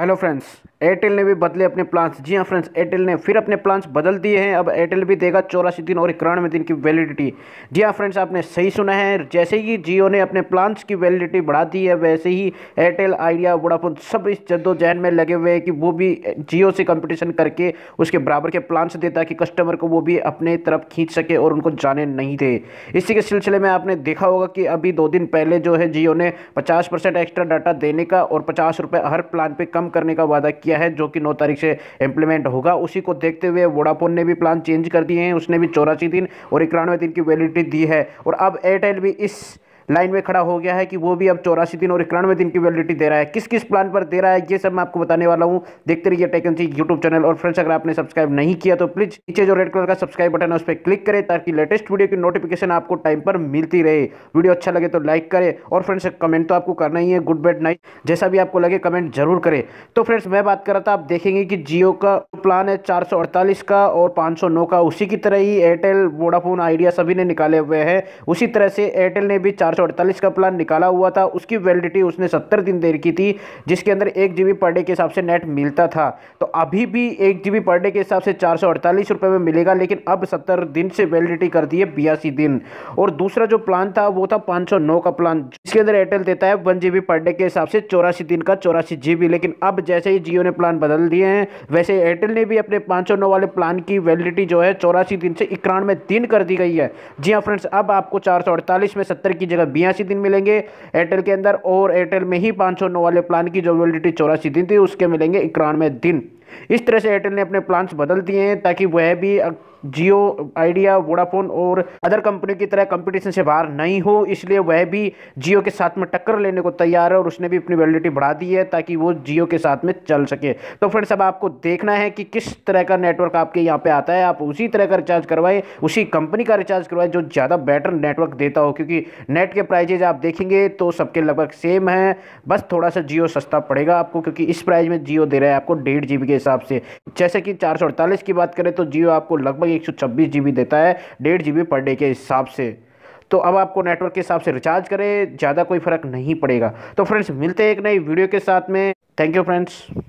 hello friends Airtel ने भी बदले अपने प्लान्स जी हाँ फ्रेंड्स एयरटेल ने फिर अपने प्लान्स बदल दिए हैं अब एयरटेल भी देगा चौरासी दिन और इक्यानवे दिन की वैलिडिटी जी हाँ फ्रेंड्स आपने सही सुना है जैसे ही जियो ने अपने प्लान्स की वैलिडिटी बढ़ा दी है वैसे ही एयरटेल आइडिया वोडाफोन सब इस जद्दोजहन में लगे हुए हैं कि वो भी जियो से कंपटिशन करके उसके बराबर के प्लान्स दे ताकि कस्टमर को वो भी अपने तरफ खींच सके और उनको जाने नहीं दे इसी के सिलसिले में आपने देखा होगा कि अभी दो दिन पहले जो है जियो ने पचास एक्स्ट्रा डाटा देने का और पचास हर प्लान पर कम करने का वादा किया है जो कि नौ तारीख से इंप्लीमेंट होगा उसी को देखते हुए वोडाफोन ने भी प्लान चेंज कर दिए हैं उसने भी चौरासी दिन और इक्यानवे दिन की वैलिडिटी दी है और अब एयरटेल भी इस लाइन में खड़ा हो गया है कि वो भी अब चौरासी दिन और इक्यानवे दिन की वैलिडिटी दे रहा है किस किस प्लान पर दे रहा है ये सब मैं आपको बताने वाला हूँ देखते रहिए टेकन यूट्यूब चैनल और फ्रेंड्स अगर आपने सब्सक्राइब नहीं किया तो प्लीज़ नीचे जो रेड कलर का सब्सक्राइब बटन है उस पर क्लिक करें ताकि लेटेस्ट वीडियो की नोटिफिकेशन आपको टाइम पर मिलती रहे वीडियो अच्छा लगे तो लाइक करे और फ्रेंड्स कमेंट तो आपको करना ही है गुड बैड नाइट जैसा भी आपको लगे कमेंट जरूर करें तो फ्रेंड्स मैं बात कर रहा था आप देखेंगे कि जियो का प्लान है चार का और 509 का उसी की तरह ही एयरटेल वोडाफोन आइडिया सभी ने निकाले हुए हैं उसी तरह से एयरटेल ने भी चार अड़तालीस का प्लान निकाला हुआ था उसकी वैलिडिटी उसने सत्तर दिन देर की थी जिसके अंदर एक जी पर डे के हिसाब से नेट मिलता था तो अभी भी एक जी पर डे के हिसाब से चार सौ अड़तालीस रुपये में मिलेगा लेकिन अब सत्तर दिन से वैलिडिटी कर दी है बयासी दिन और दूसरा जो प्लान था वो था पाँच सौ नौ का प्लान जिसके अंदर एयरटेल देता है वन जी पर डे के हिसाब से चौरासी दिन का चौरासी जी लेकिन अब जैसे ही जियो ने प्लान बदल दिए हैं वैसे एयरटेल ने भी अपने पाँच सौ नौ वाले प्लान की वैलिडिटी जो है चौरासी दिन से इक्यानवे दिन कर दी गई है जी हाँ फ्रेंड्स अब आपको चार सौ अड़तालीस में सत्तर की जगह बयासी दिन मिलेंगे एयरटेल के अंदर और एयरटेल में ही पाँच वाले प्लान की जो वैलिडिटी चौरासी दिन थी उसके मिलेंगे इक्यानवे दिन इस तरह से एयरटेल ने अपने प्लान्स बदल दिए हैं ताकि वह भी जियो आइडिया वोडाफोन और अदर कंपनी की तरह कंपटीशन से बाहर नहीं हो इसलिए वह भी जियो के साथ में टक्कर लेने को तैयार है और उसने भी अपनी वैलिडिटी बढ़ा दी है ताकि वो जियो के साथ में चल सके तो फ्रेंड्स अब आपको देखना है कि किस तरह का नेटवर्क आपके यहाँ पे आता है आप उसी तरह का रिचार्ज करवाएं उसी कंपनी का रिचार्ज करवाएं जो ज़्यादा बेटर नेटवर्क देता हो क्योंकि नेट के प्राइजेज आप देखेंगे तो सबके लगभग सेम है बस थोड़ा सा जियो सस्ता पड़ेगा आपको क्योंकि इस प्राइज में जियो दे रहा है आपको डेढ़ जी के हिसाब से जैसे कि चार की बात करें तो जियो आपको लगभग एक सौ देता है डेढ़ जी पर डे के हिसाब से तो अब आपको नेटवर्क के हिसाब से रिचार्ज करें ज़्यादा कोई फ़र्क नहीं पड़ेगा तो फ्रेंड्स मिलते हैं एक नई वीडियो के साथ में थैंक यू फ्रेंड्स